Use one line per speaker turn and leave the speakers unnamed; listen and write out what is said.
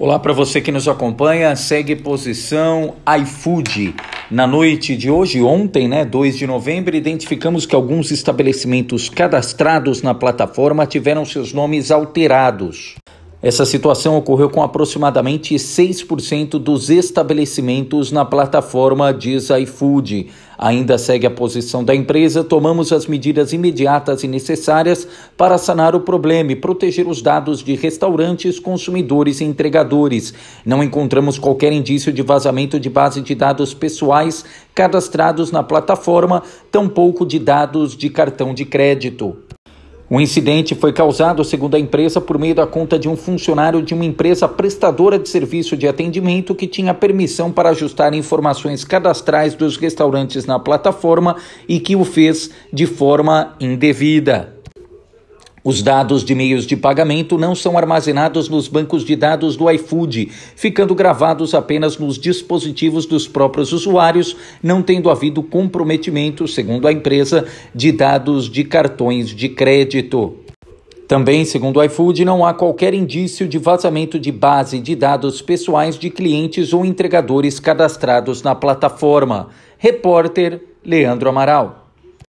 Olá para você que nos acompanha, segue posição iFood. Na noite de hoje, ontem, né, 2 de novembro, identificamos que alguns estabelecimentos cadastrados na plataforma tiveram seus nomes alterados. Essa situação ocorreu com aproximadamente 6% dos estabelecimentos na plataforma diz iFood. Ainda segue a posição da empresa, tomamos as medidas imediatas e necessárias para sanar o problema e proteger os dados de restaurantes, consumidores e entregadores. Não encontramos qualquer indício de vazamento de base de dados pessoais cadastrados na plataforma, tampouco de dados de cartão de crédito. O incidente foi causado, segundo a empresa, por meio da conta de um funcionário de uma empresa prestadora de serviço de atendimento que tinha permissão para ajustar informações cadastrais dos restaurantes na plataforma e que o fez de forma indevida. Os dados de meios de pagamento não são armazenados nos bancos de dados do iFood, ficando gravados apenas nos dispositivos dos próprios usuários, não tendo havido comprometimento, segundo a empresa, de dados de cartões de crédito. Também, segundo o iFood, não há qualquer indício de vazamento de base de dados pessoais de clientes ou entregadores cadastrados na plataforma. Repórter Leandro Amaral.